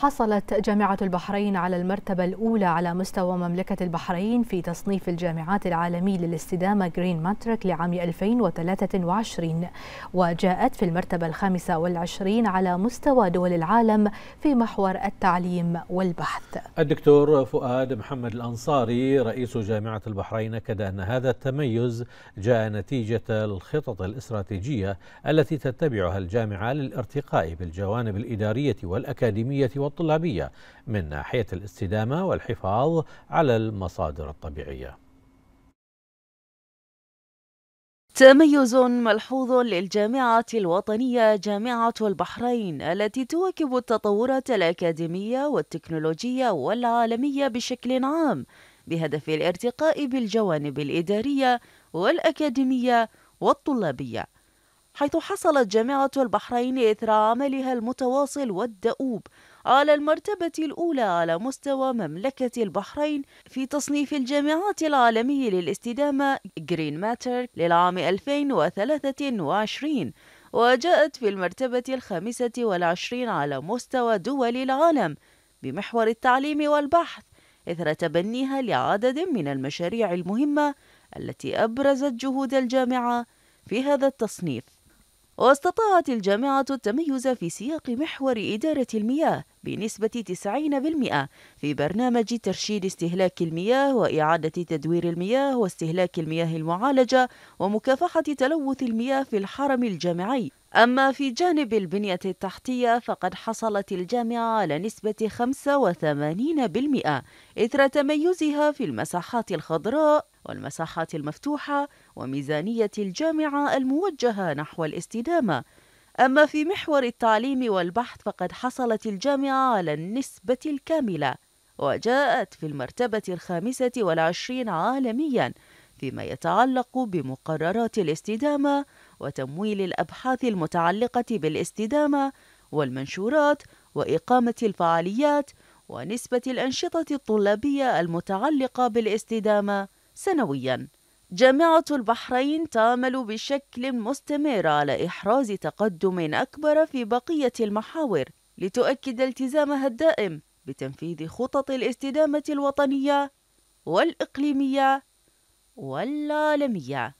حصلت جامعة البحرين على المرتبة الأولى على مستوى مملكة البحرين في تصنيف الجامعات العالمي للاستدامة جرين ماتريك لعام 2023 وجاءت في المرتبة الخامسة والعشرين على مستوى دول العالم في محور التعليم والبحث الدكتور فؤاد محمد الأنصاري رئيس جامعة البحرين أكد أن هذا التميز جاء نتيجة الخطط الاستراتيجية التي تتبعها الجامعة للارتقاء بالجوانب الإدارية والأكاديمية والطلابية من ناحية الاستدامة والحفاظ على المصادر الطبيعية تميز ملحوظ للجامعة الوطنية جامعة البحرين التي تواكب التطورات الأكاديمية والتكنولوجية والعالمية بشكل عام بهدف الارتقاء بالجوانب الإدارية والأكاديمية والطلابية حيث حصلت جامعة البحرين إثر عملها المتواصل والدؤوب على المرتبة الأولى على مستوى مملكة البحرين في تصنيف الجامعات العالمي للاستدامة جرين ماتر للعام 2023 وجاءت في المرتبة الخامسة والعشرين على مستوى دول العالم بمحور التعليم والبحث إثر تبنيها لعدد من المشاريع المهمة التي أبرزت جهود الجامعة في هذا التصنيف واستطاعت الجامعة التميز في سياق محور إدارة المياه بنسبة 90% في برنامج ترشيد استهلاك المياه وإعادة تدوير المياه واستهلاك المياه المعالجة ومكافحة تلوث المياه في الحرم الجامعي أما في جانب البنية التحتية فقد حصلت الجامعة على نسبة 85% إثر تميزها في المساحات الخضراء والمساحات المفتوحة وميزانية الجامعة الموجهة نحو الاستدامة أما في محور التعليم والبحث فقد حصلت الجامعة على النسبة الكاملة وجاءت في المرتبة الخامسة والعشرين عالمياً فيما يتعلق بمقررات الاستدامة وتمويل الأبحاث المتعلقة بالاستدامة والمنشورات وإقامة الفعاليات ونسبة الأنشطة الطلابية المتعلقة بالاستدامة سنوياً. جامعة البحرين تعمل بشكل مستمر على إحراز تقدم أكبر في بقية المحاور لتؤكد التزامها الدائم بتنفيذ خطط الاستدامة الوطنية والإقليمية والعالمية